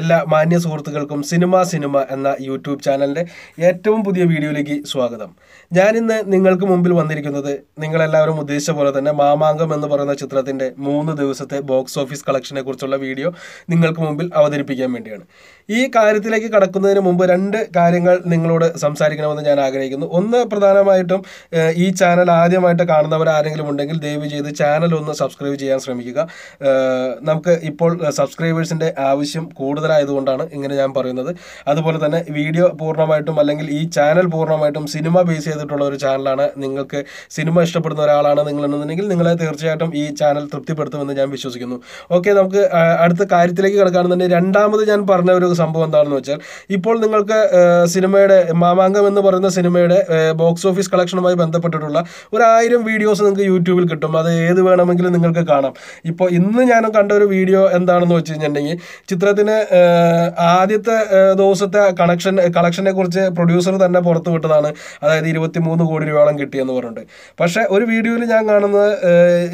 എല്ലാ മാന്യ സുഹൃത്തുക്കൾക്കും സിനിമ സിനിമ എന്ന യൂട്യൂബ് ചാനലിൻ്റെ ഏറ്റവും പുതിയ വീഡിയോയിലേക്ക് സ്വാഗതം ഞാനിന്ന് നിങ്ങൾക്ക് മുമ്പിൽ വന്നിരിക്കുന്നത് നിങ്ങളെല്ലാവരും ഉദ്ദേശിച്ച പോലെ തന്നെ മാമാങ്കം എന്ന് പറയുന്ന ചിത്രത്തിൻ്റെ മൂന്ന് ദിവസത്തെ ബോക്സ് ഓഫീസ് കളക്ഷനെ കുറിച്ചുള്ള വീഡിയോ നിങ്ങൾക്ക് മുമ്പിൽ അവതരിപ്പിക്കാൻ വേണ്ടിയാണ് ഈ കാര്യത്തിലേക്ക് കടക്കുന്നതിന് മുമ്പ് രണ്ട് കാര്യങ്ങൾ നിങ്ങളോട് സംസാരിക്കണമെന്ന് ഞാൻ ആഗ്രഹിക്കുന്നു ഒന്ന് പ്രധാനമായിട്ടും ഈ ചാനൽ ആദ്യമായിട്ട് കാണുന്നവർ ആരെങ്കിലും ഉണ്ടെങ്കിൽ ദയവ് ചെയ്ത് ചാനൽ ഒന്ന് സബ്സ്ക്രൈബ് ചെയ്യാൻ ശ്രമിക്കുക നമുക്ക് ഇപ്പോൾ സബ്സ്ക്രൈബേഴ്സിൻ്റെ ആവശ്യം കൂടുതൽ ആരാധകരായതുകൊണ്ടാണ് ഇങ്ങനെ ഞാൻ പറയുന്നത് അതുപോലെ തന്നെ വീഡിയോ പൂർണ്ണമായിട്ടും അല്ലെങ്കിൽ ഈ ചാനൽ പൂർണ്ണമായിട്ടും സിനിമ ബേസ് ചെയ്തിട്ടുള്ള ഒരു ചാനലാണ് നിങ്ങൾക്ക് സിനിമ ഇഷ്ടപ്പെടുന്ന ഒരാളാണ് നിങ്ങളെന്നുണ്ടെങ്കിൽ നിങ്ങളെ തീർച്ചയായിട്ടും ഈ ചാനൽ തൃപ്തിപ്പെടുത്തുമെന്ന് ഞാൻ വിശ്വസിക്കുന്നു ഓക്കെ നമുക്ക് അടുത്ത കാര്യത്തിലേക്ക് തന്നെ രണ്ടാമത് ഞാൻ പറഞ്ഞ ഒരു സംഭവം എന്താണെന്ന് വെച്ചാൽ ഇപ്പോൾ നിങ്ങൾക്ക് സിനിമയുടെ മാമാങ്കം എന്ന് പറയുന്ന സിനിമയുടെ ബോക്സ് ഓഫീസ് കളക്ഷനുമായി ബന്ധപ്പെട്ടിട്ടുള്ള ഒരു ആയിരം വീഡിയോസ് നിങ്ങൾക്ക് യൂട്യൂബിൽ കിട്ടും അത് ഏത് വേണമെങ്കിലും നിങ്ങൾക്ക് കാണാം ഇപ്പോൾ ഇന്ന് ഞാൻ കണ്ട ഒരു വീഡിയോ എന്താണെന്ന് വെച്ച് കഴിഞ്ഞിട്ടുണ്ടെങ്കിൽ ചിത്രത്തിന് ആദ്യത്തെ ദിവസത്തെ കണക്ഷൻ കളക്ഷനെ കുറിച്ച് പ്രൊഡ്യൂസർ തന്നെ പുറത്തു വിട്ടതാണ് അതായത് ഇരുപത്തി മൂന്ന് കോടി രൂപയോളം കിട്ടിയെന്ന് പറഞ്ഞിട്ട് പക്ഷേ ഒരു വീഡിയോയിൽ ഞാൻ കാണുന്നത്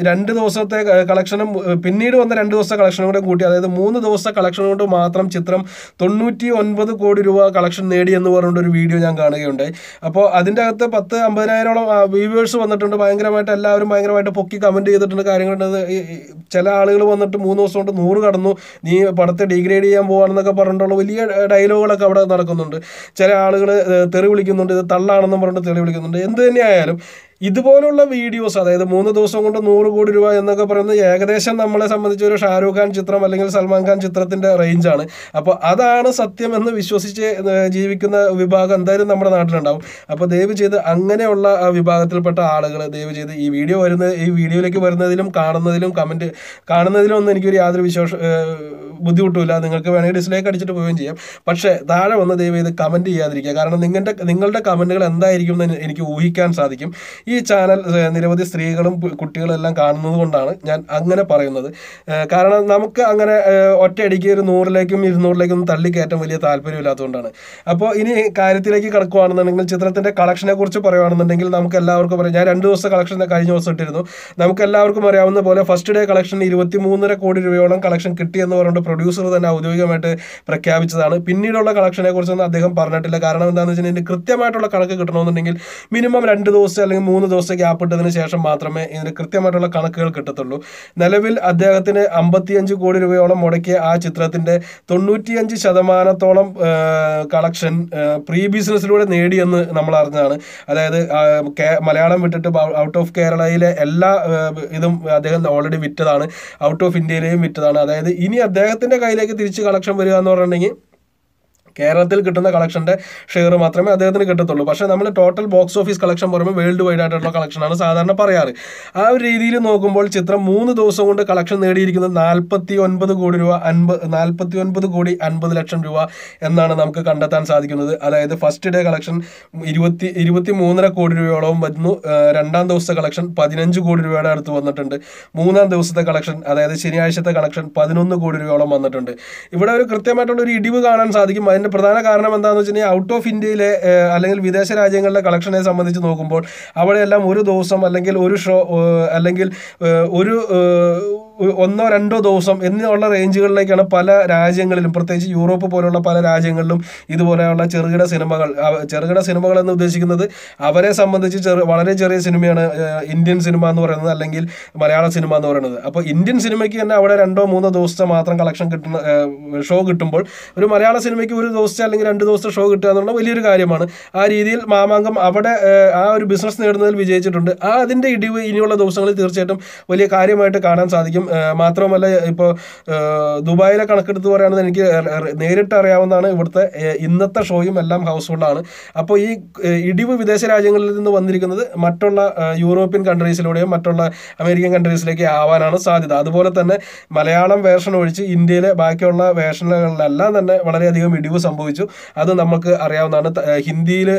രണ്ട് ദിവസത്തെ കളക്ഷനും പിന്നീട് വന്ന രണ്ട് ദിവസത്തെ കളക്ഷനും കൂടെ കൂട്ടി അതായത് മൂന്ന് ദിവസത്തെ കളക്ഷൻ കൊണ്ട് മാത്രം ചിത്രം തൊണ്ണൂറ്റി ഒൻപത് കോടി രൂപ കളക്ഷൻ നേടി എന്ന് പറഞ്ഞിട്ട് ഒരു വീഡിയോ ഞാൻ കാണുകയുണ്ട് അപ്പോൾ അതിൻ്റെ അകത്ത് പത്ത് അമ്പതിനായിരോളം വ്യൂവേഴ്സ് വന്നിട്ടുണ്ട് ഭയങ്കരമായിട്ട് എല്ലാവരും ഭയങ്കരമായിട്ട് പൊക്കി കമൻറ്റ് ചെയ്തിട്ടുണ്ട് കാര്യങ്ങളുണ്ട് ചില ആളുകൾ വന്നിട്ട് മൂന്ന് ദിവസം കൊണ്ട് നൂറ് കടന്നു നീ പടത്തെ ഡിഗ്രേഡ് ചെയ്യാൻ പോവാണെന്നൊക്കെ പറഞ്ഞിട്ടുള്ള വലിയ ഡയലോഗുകളൊക്കെ അവിടെ നടക്കുന്നുണ്ട് ചില ആളുകൾ തെറി വിളിക്കുന്നുണ്ട് ഇത് തള്ളാണെന്നും പറഞ്ഞിട്ട് തെറി വിളിക്കുന്നുണ്ട് എന്ത് തന്നെയായാലും ഇതുപോലുള്ള വീഡിയോസ് അതായത് മൂന്ന് ദിവസം കൊണ്ട് നൂറ് കോടി രൂപ എന്നൊക്കെ പറയുന്നത് ഏകദേശം നമ്മളെ സംബന്ധിച്ച് ഒരു ഷാരൂഖ് ഖാൻ ചിത്രം അല്ലെങ്കിൽ സൽമാൻ ഖാൻ ചിത്രത്തിൻ്റെ റേഞ്ചാണ് അപ്പോൾ അതാണ് സത്യം എന്ന് വിശ്വസിച്ച് ജീവിക്കുന്ന വിഭാഗം എന്തായാലും നമ്മുടെ നാട്ടിലുണ്ടാവും അപ്പോൾ ദയവ് ചെയ്ത് അങ്ങനെയുള്ള വിഭാഗത്തിൽപ്പെട്ട ആളുകൾ ദയവ് ചെയ്ത് ഈ വീഡിയോ വരുന്ന ഈ വീഡിയോയിലേക്ക് വരുന്നതിലും കാണുന്നതിലും കമൻറ്റ് കാണുന്നതിലും ഒന്നും എനിക്കൊരു യാതൊരു വിശ്വാസ ബുദ്ധിമുട്ടില്ല നിങ്ങൾക്ക് വേണമെങ്കിൽ ഡിസ്ലൈക്ക് അടിച്ചിട്ട് പോവുകയും ചെയ്യാം പക്ഷേ താഴെ വന്ന് ദയവ് ചെയ്ത് കമൻറ്റ് ചെയ്യാതിരിക്കുക കാരണം നിങ്ങളുടെ നിങ്ങളുടെ കമൻറ്റുകൾ എന്തായിരിക്കും എന്ന് എനിക്ക് ഊഹിക്കാൻ സാധിക്കും ഈ ഈ ചാനൽ നിരവധി സ്ത്രീകളും കുട്ടികളും എല്ലാം കാണുന്നത് കൊണ്ടാണ് ഞാൻ അങ്ങനെ പറയുന്നത് കാരണം നമുക്ക് അങ്ങനെ ഒറ്റയടിക്ക് ഒരു നൂറിലേക്കും ഇരുന്നൂറിലേക്കും തള്ളിക്കയറ്റം വലിയ താല്പര്യമില്ലാത്തതുകൊണ്ടാണ് അപ്പോൾ ഇനി കാര്യത്തിലേക്ക് കിടക്കുകയാണെന്നുണ്ടെങ്കിൽ ചിത്രത്തിൻ്റെ കളക്ഷനെ കുറിച്ച് പറയുകയാണെന്നുണ്ടെങ്കിൽ നമുക്ക് എല്ലാവർക്കും പറയാം ഞാൻ രണ്ട് ദിവസം കളക്ഷൻ കഴിഞ്ഞ ദിവസം ഇട്ടിരുന്നു നമുക്ക് എല്ലാവർക്കും അറിയാവുന്ന പോലെ ഫസ്റ്റ് ഡേ കളക്ഷൻ ഇരുപത്തി മൂന്നര കോടി രൂപയോളം കളക്ഷൻ കിട്ടിയെന്ന് പറഞ്ഞിട്ട് പ്രൊഡ്യൂസർ തന്നെ ഔദ്യോഗികമായിട്ട് പ്രഖ്യാപിച്ചതാണ് പിന്നീടുള്ള കളക്ഷനെ കുറിച്ചൊന്നും അദ്ദേഹം പറഞ്ഞിട്ടില്ല കാരണം എന്താണെന്ന് വെച്ചിട്ടുണ്ടെങ്കിൽ കൃത്യമായിട്ടുള്ള കണക്ക് കിട്ടണമെന്നുണ്ടെങ്കിൽ മിനിമം രണ്ട് ദിവസം അല്ലെങ്കിൽ മൂന്ന് ദിവസത്തെ ഗ്യാപ്പ് ഇട്ടതിന് ശേഷം മാത്രമേ ഇതിന് കൃത്യമായിട്ടുള്ള കണക്കുകൾ കിട്ടത്തുള്ളൂ നിലവിൽ അദ്ദേഹത്തിന് അമ്പത്തിയഞ്ച് കോടി രൂപയോളം മുടക്കിയ ആ ചിത്രത്തിൻ്റെ തൊണ്ണൂറ്റിയഞ്ച് ശതമാനത്തോളം കളക്ഷൻ പ്രീ ബിസിനസ്സിലൂടെ നേടിയെന്ന് നമ്മൾ അറിഞ്ഞാണ് അതായത് മലയാളം വിട്ടിട്ട് ഔട്ട് ഓഫ് കേരളയിലെ എല്ലാ ഇതും അദ്ദേഹം ഓൾറെഡി വിറ്റതാണ് ഔട്ട് ഓഫ് ഇന്ത്യയിലെയും വിറ്റതാണ് അതായത് ഇനി അദ്ദേഹത്തിൻ്റെ കയ്യിലേക്ക് തിരിച്ച് കളക്ഷൻ വരിക എന്ന് പറഞ്ഞിട്ടുണ്ടെങ്കിൽ കേരളത്തിൽ കിട്ടുന്ന കളക്ഷൻ്റെ ഷെയർ മാത്രമേ അദ്ദേഹത്തിന് കിട്ടത്തുള്ളൂ പക്ഷേ നമ്മൾ ടോട്ടൽ ബോക്സ് ഓഫീസ് കളക്ഷൻ പറയുമ്പോൾ വേൾഡ് വൈഡ് ആയിട്ടുള്ള കളക്ഷനാണ് സാധാരണ പറയാറ് ആ ഒരു രീതിയിൽ നോക്കുമ്പോൾ ചിത്രം മൂന്ന് ദിവസം കൊണ്ട് കളക്ഷൻ നേടിയിരിക്കുന്നത് നാൽപ്പത്തി ഒൻപത് കോടി രൂപ അൻപത് നാൽപ്പത്തി ഒൻപത് കോടി അൻപത് ലക്ഷം രൂപ എന്നാണ് നമുക്ക് കണ്ടെത്താൻ സാധിക്കുന്നത് അതായത് ഫസ്റ്റ് ഡേ കളക്ഷൻ ഇരുപത്തി ഇരുപത്തി മൂന്നര കോടി രൂപയോളവും വരുന്നു രണ്ടാം ദിവസത്തെ കളക്ഷൻ പതിനഞ്ച് കോടി രൂപയുടെ അടുത്ത് വന്നിട്ടുണ്ട് മൂന്നാം ദിവസത്തെ കളക്ഷൻ അതായത് ശനിയാഴ്ചത്തെ കളക്ഷൻ പതിനൊന്ന് കോടി രൂപയോളം വന്നിട്ടുണ്ട് ഇവിടെ ഒരു കൃത്യമായിട്ടുള്ള ഒരു ഇടിവ് കാണാൻ സാധിക്കും അതിൻ്റെ പ്രധാന കാരണം എന്താണെന്ന് വെച്ചാൽ ഔട്ട് ഓഫ് ഇന്ത്യയിലെ അല്ലെങ്കിൽ വിദേശ രാജ്യങ്ങളിലെ കളക്ഷനെ സംബന്ധിച്ച് നോക്കുമ്പോൾ അവിടെയെല്ലാം ഒരു ദിവസം അല്ലെങ്കിൽ ഒരു ഷോ അല്ലെങ്കിൽ ഒരു ഒന്നോ രണ്ടോ ദിവസം എന്നുള്ള റേഞ്ചുകളിലേക്കാണ് പല രാജ്യങ്ങളിലും പ്രത്യേകിച്ച് യൂറോപ്പ് പോലുള്ള പല രാജ്യങ്ങളിലും ഇതുപോലെയുള്ള ചെറുകിട സിനിമകൾ ചെറുകിട സിനിമകൾ എന്ന് ഉദ്ദേശിക്കുന്നത് അവരെ സംബന്ധിച്ച് ചെറു വളരെ ചെറിയ സിനിമയാണ് ഇന്ത്യൻ സിനിമ എന്ന് പറയുന്നത് അല്ലെങ്കിൽ മലയാള സിനിമ എന്ന് പറയുന്നത് അപ്പോൾ ഇന്ത്യൻ സിനിമയ്ക്ക് തന്നെ അവിടെ രണ്ടോ മൂന്നോ ദിവസത്തെ മാത്രം കളക്ഷൻ കിട്ടുന്ന ഷോ കിട്ടുമ്പോൾ ഒരു മലയാള സിനിമയ്ക്ക് ഒരു ദിവസത്തെ അല്ലെങ്കിൽ രണ്ട് ദിവസത്തെ ഷോ കിട്ടുക എന്നുള്ള വലിയൊരു കാര്യമാണ് ആ രീതിയിൽ മാമാങ്കം അവിടെ ആ ഒരു ബിസിനസ് നേടുന്നതിൽ വിജയിച്ചിട്ടുണ്ട് ആ അതിൻ്റെ ഇടിവ് ഇനിയുള്ള ദിവസങ്ങളിൽ തീർച്ചയായിട്ടും വലിയ കാര്യമായിട്ട് കാണാൻ സാധിക്കും മാത്രമല്ല ഇപ്പോൾ ദുബായിലെ കണക്കെടുത്ത് പറയുകയാണെന്ന് എനിക്ക് നേരിട്ട് അറിയാവുന്നതാണ് ഇവിടുത്തെ ഇന്നത്തെ ഷോയും എല്ലാം ഹൗസ്ഫുള്ളാണ് അപ്പോൾ ഈ ഇടിവ് വിദേശ രാജ്യങ്ങളിൽ നിന്ന് വന്നിരിക്കുന്നത് മറ്റുള്ള യൂറോപ്യൻ കൺട്രീസിലൂടെയും മറ്റുള്ള അമേരിക്കൻ കൺട്രീസിലേക്ക് ആവാനാണ് സാധ്യത അതുപോലെ തന്നെ മലയാളം വേർഷൻ ഒഴിച്ച് ഇന്ത്യയിലെ ബാക്കിയുള്ള വേർഷനുകളിലെല്ലാം തന്നെ വളരെയധികം ഇടിവ് സംഭവിച്ചു അത് നമുക്ക് അറിയാവുന്നതാണ് ഹിന്ദിയിൽ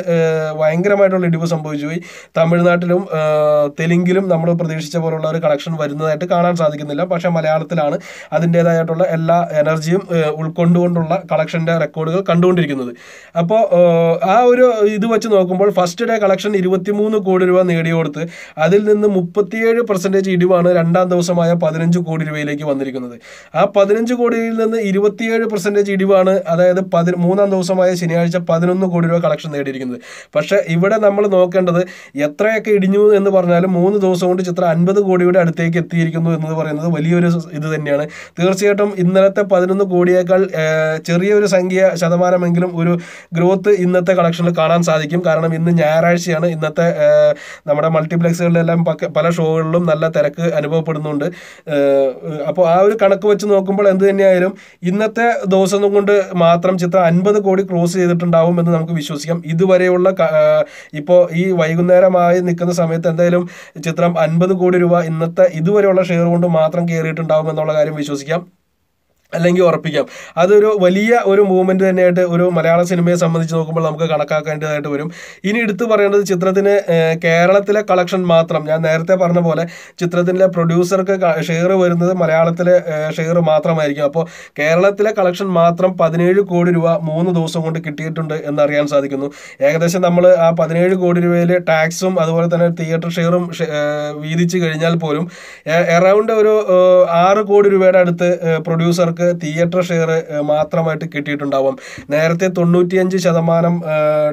ഭയങ്കരമായിട്ടുള്ള ഇടിവ് സംഭവിച്ചു പോയി തമിഴ്നാട്ടിലും തെലുങ്കിലും നമ്മൾ പ്രതീക്ഷിച്ച പോലുള്ള ഒരു കളക്ഷൻ വരുന്നതായിട്ട് കാണാൻ സാധിക്കുന്നില്ല കാണുന്നില്ല പക്ഷേ മലയാളത്തിലാണ് അതിൻ്റേതായിട്ടുള്ള എല്ലാ എനർജിയും ഉൾക്കൊണ്ടുകൊണ്ടുള്ള കളക്ഷൻ്റെ റെക്കോർഡുകൾ കണ്ടുകൊണ്ടിരിക്കുന്നത് അപ്പോൾ ആ ഒരു ഇത് വെച്ച് നോക്കുമ്പോൾ ഫസ്റ്റ് ഡേ കളക്ഷൻ ഇരുപത്തിമൂന്ന് കോടി രൂപ നേടിയെടുത്ത് അതിൽ നിന്ന് മുപ്പത്തിയേഴ് പെർസെൻറ്റേജ് ഇടിവാണ് രണ്ടാം ദിവസമായ പതിനഞ്ച് കോടി രൂപയിലേക്ക് വന്നിരിക്കുന്നത് ആ പതിനഞ്ച് കോടിയിൽ നിന്ന് ഇരുപത്തിയേഴ് പെർസെൻറ്റേജ് ഇടിവാണ് അതായത് പതി മൂന്നാം ദിവസമായ ശനിയാഴ്ച പതിനൊന്ന് കോടി രൂപ കളക്ഷൻ നേടിയിരിക്കുന്നത് പക്ഷേ ഇവിടെ നമ്മൾ നോക്കേണ്ടത് എത്രയൊക്കെ ഇടിഞ്ഞു എന്ന് പറഞ്ഞാലും മൂന്ന് ദിവസം കൊണ്ട് ചിത്രം അൻപത് കോടിയുടെ അടുത്തേക്ക് എത്തിയിരിക്കുന്നു എന്ന് പറയുന്നത് എന്നുള്ളത് വലിയൊരു ഇത് തന്നെയാണ് തീർച്ചയായിട്ടും ഇന്നലത്തെ പതിനൊന്ന് കോടിയേക്കാൾ ചെറിയൊരു സംഖ്യ ശതമാനമെങ്കിലും ഒരു ഗ്രോത്ത് ഇന്നത്തെ കളക്ഷനിൽ കാണാൻ സാധിക്കും കാരണം ഇന്ന് ഞായറാഴ്ചയാണ് ഇന്നത്തെ നമ്മുടെ മൾട്ടിപ്ലക്സുകളിലെല്ലാം പല ഷോകളിലും നല്ല തിരക്ക് അനുഭവപ്പെടുന്നുണ്ട് അപ്പോൾ ആ ഒരു കണക്ക് വെച്ച് നോക്കുമ്പോൾ എന്ത് തന്നെയായാലും ഇന്നത്തെ ദിവസം കൊണ്ട് മാത്രം ചിത്രം അൻപത് കോടി ക്രോസ് ചെയ്തിട്ടുണ്ടാവും എന്ന് നമുക്ക് വിശ്വസിക്കാം ഇതുവരെയുള്ള ഇപ്പോൾ ഈ വൈകുന്നേരമായി നിൽക്കുന്ന സമയത്ത് എന്തായാലും ചിത്രം അൻപത് കോടി രൂപ ഇന്നത്തെ ഇതുവരെയുള്ള ഷെയർ കൊണ്ട് മാത്രം മാത്രം കയറിയിട്ടുണ്ടാവും എന്നുള്ള കാര്യം വിശ്വസിക്കാം അല്ലെങ്കിൽ ഉറപ്പിക്കാം അതൊരു വലിയ ഒരു മൂവ്മെന്റ് തന്നെയായിട്ട് ഒരു മലയാള സിനിമയെ സംബന്ധിച്ച് നോക്കുമ്പോൾ നമുക്ക് കണക്കാക്കേണ്ടതായിട്ട് വരും ഇനി എടുത്തു പറയേണ്ടത് ചിത്രത്തിന് കേരളത്തിലെ കളക്ഷൻ മാത്രം ഞാൻ നേരത്തെ പറഞ്ഞ പോലെ ചിത്രത്തിൻ്റെ പ്രൊഡ്യൂസർക്ക് ഷെയർ വരുന്നത് മലയാളത്തിലെ ഷെയർ മാത്രമായിരിക്കും അപ്പോൾ കേരളത്തിലെ കളക്ഷൻ മാത്രം പതിനേഴ് കോടി രൂപ മൂന്ന് ദിവസം കൊണ്ട് കിട്ടിയിട്ടുണ്ട് എന്നറിയാൻ സാധിക്കുന്നു ഏകദേശം നമ്മൾ ആ പതിനേഴ് കോടി രൂപയിൽ ടാക്സും അതുപോലെ തന്നെ തിയേറ്റർ ഷെയറും വീതിച്ചു കഴിഞ്ഞാൽ പോലും എറൗണ്ട് ഒരു ആറ് കോടി രൂപയുടെ അടുത്ത് പ്രൊഡ്യൂസർക്ക് അവർക്ക് തിയേറ്റർ ഷെയർ മാത്രമായിട്ട് കിട്ടിയിട്ടുണ്ടാവും നേരത്തെ തൊണ്ണൂറ്റിയഞ്ച് ശതമാനം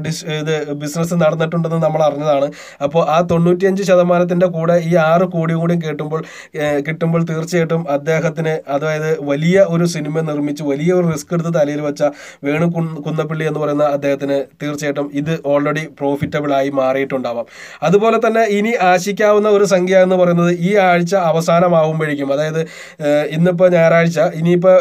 ഡിസ് ഇത് ബിസിനസ് നടന്നിട്ടുണ്ടെന്ന് നമ്മൾ അറിഞ്ഞതാണ് അപ്പോൾ ആ തൊണ്ണൂറ്റിയഞ്ച് ശതമാനത്തിൻ്റെ കൂടെ ഈ ആറ് കോടി കൂടി കിട്ടുമ്പോൾ കിട്ടുമ്പോൾ തീർച്ചയായിട്ടും അദ്ദേഹത്തിന് അതായത് വലിയ ഒരു സിനിമ നിർമ്മിച്ച് വലിയ ഒരു റിസ്ക് എടുത്ത് തലയിൽ വെച്ച വേണു കുന്നപ്പള്ളി എന്ന് പറയുന്ന അദ്ദേഹത്തിന് തീർച്ചയായിട്ടും ഇത് ഓൾറെഡി പ്രോഫിറ്റബിൾ ആയി മാറിയിട്ടുണ്ടാവാം അതുപോലെ തന്നെ ഇനി ആശിക്കാവുന്ന ഒരു സംഖ്യ എന്ന് പറയുന്നത് ഈ ആഴ്ച അവസാനമാവുമ്പോഴേക്കും അതായത് ഇന്നിപ്പോൾ ഞായറാഴ്ച ഇനിയിപ്പോൾ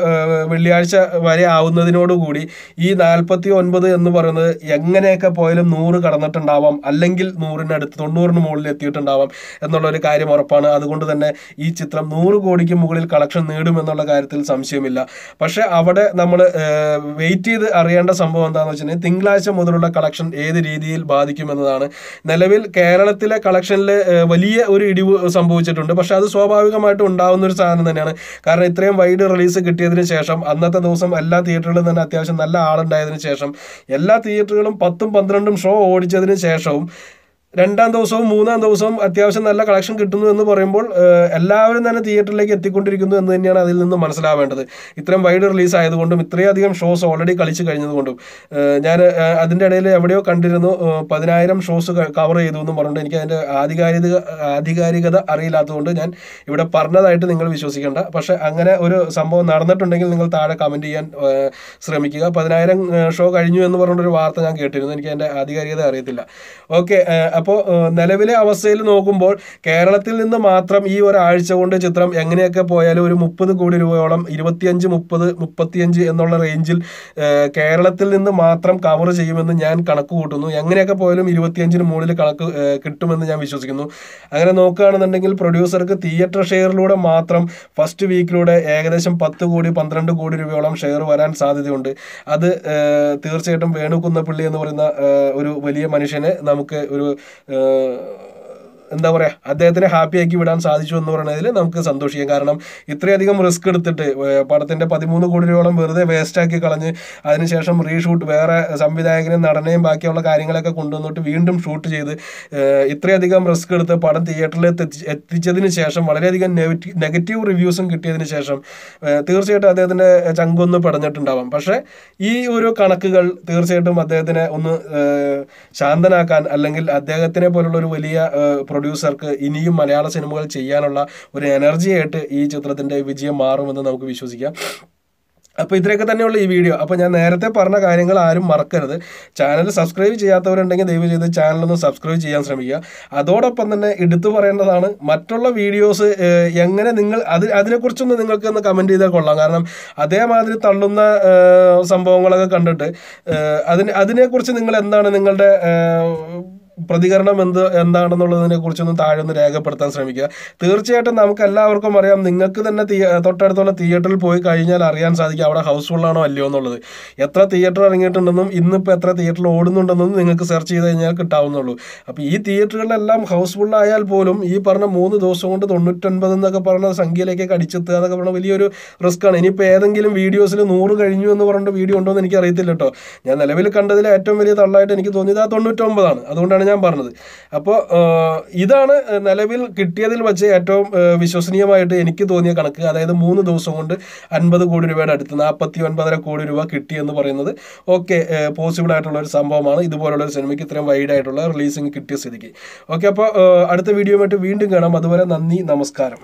വെള്ളിയാഴ്ച വരെ ആവുന്നതിനോടുകൂടി ഈ നാൽപ്പത്തി ഒൻപത് എന്ന് പറയുന്നത് എങ്ങനെയൊക്കെ പോയാലും നൂറ് കടന്നിട്ടുണ്ടാവാം അല്ലെങ്കിൽ നൂറിനടുത്ത് തൊണ്ണൂറിന് മുകളിൽ എത്തിയിട്ടുണ്ടാവാം എന്നുള്ളൊരു കാര്യം ഉറപ്പാണ് അതുകൊണ്ട് തന്നെ ഈ ചിത്രം നൂറ് കോടിക്ക് മുകളിൽ കളക്ഷൻ നേടുമെന്നുള്ള കാര്യത്തിൽ സംശയമില്ല പക്ഷേ അവിടെ നമ്മൾ വെയിറ്റ് ചെയ്ത് അറിയേണ്ട സംഭവം എന്താണെന്ന് വെച്ചിട്ടുണ്ടെങ്കിൽ തിങ്കളാഴ്ച മുതലുള്ള കളക്ഷൻ ഏത് രീതിയിൽ ബാധിക്കുമെന്നതാണ് നിലവിൽ കേരളത്തിലെ കളക്ഷനിൽ വലിയ ഒരു ഇടിവ് സംഭവിച്ചിട്ടുണ്ട് പക്ഷേ അത് സ്വാഭാവികമായിട്ടും ഉണ്ടാകുന്ന ഒരു സാധനം തന്നെയാണ് കാരണം ഇത്രയും വൈഡ് റിലീസ് കിട്ടി കിട്ടിയതിന് ശേഷം അന്നത്തെ ദിവസം എല്ലാ തിയേറ്ററുകളിലും തന്നെ അത്യാവശ്യം നല്ല ആളുണ്ടായതിനു ശേഷം എല്ലാ തിയേറ്ററുകളും പത്തും പന്ത്രണ്ടും ഷോ ഓടിച്ചതിന് ശേഷവും രണ്ടാം ദിവസവും മൂന്നാം ദിവസവും അത്യാവശ്യം നല്ല കളക്ഷൻ കിട്ടുന്നു എന്ന് പറയുമ്പോൾ എല്ലാവരും തന്നെ തിയേറ്ററിലേക്ക് എത്തിക്കൊണ്ടിരിക്കുന്നു എന്ന് തന്നെയാണ് അതിൽ നിന്ന് മനസ്സിലാവേണ്ടത് ഇത്രയും വൈഡ് റിലീസ് ആയതുകൊണ്ടും ഇത്രയധികം ഷോസ് ഓൾറെഡി കളിച്ചു കഴിഞ്ഞതുകൊണ്ടും ഞാൻ അതിൻ്റെ ഇടയിൽ എവിടെയോ കണ്ടിരുന്നു പതിനായിരം ഷോസ് കവർ ചെയ്തു എന്ന് പറഞ്ഞിട്ട് എനിക്ക് അതിൻ്റെ ആധികാരിക ആധികാരികത അറിയില്ലാത്തതുകൊണ്ട് ഞാൻ ഇവിടെ പറഞ്ഞതായിട്ട് നിങ്ങൾ വിശ്വസിക്കേണ്ട പക്ഷേ അങ്ങനെ ഒരു സംഭവം നടന്നിട്ടുണ്ടെങ്കിൽ നിങ്ങൾ താഴെ കമൻറ്റ് ചെയ്യാൻ ശ്രമിക്കുക പതിനായിരം ഷോ കഴിഞ്ഞു എന്ന് പറഞ്ഞൊരു വാർത്ത ഞാൻ കേട്ടിരുന്നു എനിക്ക് അതിൻ്റെ ആധികാരികത അറിയത്തില്ല ഓക്കെ അപ്പോൾ നിലവിലെ അവസ്ഥയിൽ നോക്കുമ്പോൾ കേരളത്തിൽ നിന്ന് മാത്രം ഈ ഒരാഴ്ച കൊണ്ട് ചിത്രം എങ്ങനെയൊക്കെ പോയാലും ഒരു മുപ്പത് കോടി രൂപയോളം ഇരുപത്തിയഞ്ച് മുപ്പത് മുപ്പത്തിയഞ്ച് എന്നുള്ള റേഞ്ചിൽ കേരളത്തിൽ നിന്ന് മാത്രം കവർ ചെയ്യുമെന്ന് ഞാൻ കണക്ക് കൂട്ടുന്നു എങ്ങനെയൊക്കെ പോയാലും ഇരുപത്തിയഞ്ചിന് മുകളിൽ കണക്ക് കിട്ടുമെന്ന് ഞാൻ വിശ്വസിക്കുന്നു അങ്ങനെ നോക്കുകയാണെന്നുണ്ടെങ്കിൽ പ്രൊഡ്യൂസർക്ക് തിയേറ്റർ ഷെയറിലൂടെ മാത്രം ഫസ്റ്റ് വീക്കിലൂടെ ഏകദേശം പത്ത് കോടി പന്ത്രണ്ട് കോടി രൂപയോളം ഷെയർ വരാൻ സാധ്യതയുണ്ട് അത് തീർച്ചയായിട്ടും വേണുകുന്നപ്പള്ളി എന്ന് പറയുന്ന ഒരു വലിയ മനുഷ്യനെ നമുക്ക് ഒരു uh, എന്താ പറയുക അദ്ദേഹത്തിനെ ഹാപ്പിയാക്കി വിടാൻ സാധിച്ചു എന്ന് പറയുന്നതിൽ നമുക്ക് സന്തോഷിക്കാം കാരണം ഇത്രയധികം റിസ്ക് എടുത്തിട്ട് പടത്തിൻ്റെ പതിമൂന്ന് കോടി രൂപയോളം വെറുതെ വേസ്റ്റാക്കി കളഞ്ഞ് അതിനുശേഷം റീഷൂട്ട് വേറെ സംവിധായകനെ നടനെയും ബാക്കിയുള്ള കാര്യങ്ങളൊക്കെ കൊണ്ടുവന്നിട്ട് വീണ്ടും ഷൂട്ട് ചെയ്ത് ഇത്രയധികം റിസ്ക് എടുത്ത് പടം തിയേറ്ററിൽ എത്തിച്ചതിന് ശേഷം വളരെയധികം നെഗറ്റീവ് റിവ്യൂസും കിട്ടിയതിന് ശേഷം തീർച്ചയായിട്ടും അദ്ദേഹത്തിൻ്റെ ചങ്കൊന്ന് പടഞ്ഞിട്ടുണ്ടാവാം പക്ഷേ ഈ ഒരു കണക്കുകൾ തീർച്ചയായിട്ടും അദ്ദേഹത്തിനെ ഒന്ന് ശാന്തനാക്കാൻ അല്ലെങ്കിൽ അദ്ദേഹത്തിനെ പോലുള്ള ഒരു വലിയ പ്രൊഡ്യൂസർക്ക് ഇനിയും മലയാള സിനിമകൾ ചെയ്യാനുള്ള ഒരു എനർജിയായിട്ട് ഈ ചിത്രത്തിൻ്റെ വിജയം മാറുമെന്ന് നമുക്ക് വിശ്വസിക്കാം അപ്പോൾ ഇത്രയൊക്കെ തന്നെയുള്ള ഈ വീഡിയോ അപ്പോൾ ഞാൻ നേരത്തെ പറഞ്ഞ കാര്യങ്ങൾ ആരും മറക്കരുത് ചാനൽ സബ്സ്ക്രൈബ് ചെയ്യാത്തവരുണ്ടെങ്കിൽ ദയവ് ചെയ്ത് ചാനലൊന്ന് സബ്സ്ക്രൈബ് ചെയ്യാൻ ശ്രമിക്കുക അതോടൊപ്പം തന്നെ എടുത്തു പറയേണ്ടതാണ് മറ്റുള്ള വീഡിയോസ് എങ്ങനെ നിങ്ങൾ അത് അതിനെക്കുറിച്ചൊന്ന് നിങ്ങൾക്ക് ഒന്ന് കമൻറ്റ് ചെയ്താൽ കൊള്ളാം കാരണം അതേമാതിരി തള്ളുന്ന സംഭവങ്ങളൊക്കെ കണ്ടിട്ട് അതിന് അതിനെക്കുറിച്ച് നിങ്ങൾ എന്താണ് നിങ്ങളുടെ പ്രതികരണം എന്ത് എന്താണെന്നുള്ളതിനെ കുറിച്ചൊന്നും താഴെ ഒന്ന് രേഖപ്പെടുത്താൻ ശ്രമിക്കുക തീർച്ചയായിട്ടും നമുക്ക് എല്ലാവർക്കും അറിയാം നിങ്ങൾക്ക് തന്നെ തൊട്ടടുത്തുള്ള തിയേറ്ററിൽ പോയി കഴിഞ്ഞാൽ അറിയാൻ സാധിക്കും അവിടെ ഹൗസ്ഫുള്ളാണോ അല്ലയോ എന്നുള്ളത് എത്ര തിയേറ്റർ ഇറങ്ങിയിട്ടുണ്ടെന്നും ഇന്നിപ്പോൾ എത്ര തിയേറ്ററിൽ ഓടുന്നുണ്ടെന്നും നിങ്ങൾക്ക് സെർച്ച് ചെയ്ത് കഴിഞ്ഞാൽ കിട്ടാവുന്നുള്ളൂ അപ്പോൾ ഈ തിയേറ്ററുകളിലെല്ലാം ഹൗസ്ഫുള്ളായാൽ പോലും ഈ പറഞ്ഞ മൂന്ന് ദിവസം കൊണ്ട് തൊണ്ണൂറ്റൊൻപത് എന്നൊക്കെ പറഞ്ഞ സംഖ്യയിലേക്കൊക്കെ അടിച്ചെത്തുക എന്നൊക്കെ പറഞ്ഞ വലിയൊരു റിസ്ക്കാണ് ഇനിയിപ്പോൾ ഏതെങ്കിലും വീഡിയോസിൽ നൂറ് കഴിഞ്ഞു എന്ന് പറഞ്ഞിട്ട് വീഡിയോ ഉണ്ടോ എന്ന് എനിക്ക് അറിയത്തില്ല കേട്ടോ ഞാൻ നിലവിൽ കണ്ടതിൽ ഏറ്റവും വലിയ തള്ളായിട്ട് എനിക്ക് തോന്നിയത് ആ തൊണ്ണൂറ്റൊമ്പതാണ് അതുകൊണ്ടാണ് എന്നാണ് ഞാൻ പറഞ്ഞത് അപ്പോൾ ഇതാണ് നിലവിൽ കിട്ടിയതിൽ വെച്ച് ഏറ്റവും വിശ്വസനീയമായിട്ട് എനിക്ക് തോന്നിയ കണക്ക് അതായത് മൂന്ന് ദിവസം കൊണ്ട് അൻപത് കോടി രൂപയുടെ അടുത്ത് നാൽപ്പത്തി ഒൻപതര കോടി രൂപ കിട്ടി എന്ന് പറയുന്നത് ഓക്കെ പോസിബിൾ ആയിട്ടുള്ള ഒരു സംഭവമാണ് ഇതുപോലുള്ള ഒരു സിനിമയ്ക്ക് ഇത്രയും വൈഡ് ആയിട്ടുള്ള റിലീസിങ് കിട്ടിയ സ്ഥിതിക്ക് ഓക്കെ അപ്പോൾ അടുത്ത വീഡിയോയുമായിട്ട് വീണ്ടും കാണാം അതുവരെ നന്ദി നമസ്കാരം